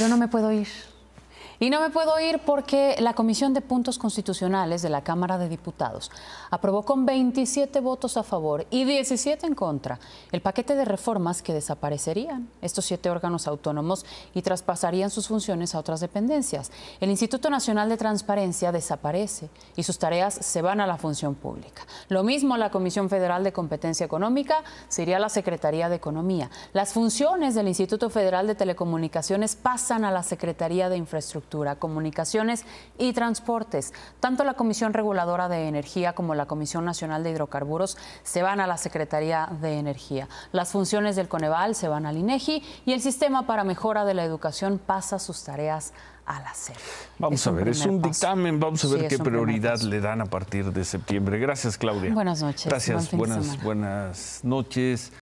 Yo no me puedo ir. Y no me puedo ir porque la Comisión de Puntos Constitucionales de la Cámara de Diputados aprobó con 27 votos a favor y 17 en contra el paquete de reformas que desaparecerían estos siete órganos autónomos y traspasarían sus funciones a otras dependencias. El Instituto Nacional de Transparencia desaparece y sus tareas se van a la función pública. Lo mismo la Comisión Federal de Competencia Económica sería la Secretaría de Economía. Las funciones del Instituto Federal de Telecomunicaciones pasan a la Secretaría de Infraestructura Comunicaciones y Transportes. Tanto la Comisión Reguladora de Energía como la Comisión Nacional de Hidrocarburos se van a la Secretaría de Energía. Las funciones del Coneval se van al INEGI y el Sistema para Mejora de la Educación pasa sus tareas a la CEP. Vamos a ver, es un dictamen, vamos a ver qué prioridad le dan a partir de septiembre. Gracias, Claudia. Buenas noches. Gracias, buenas noches.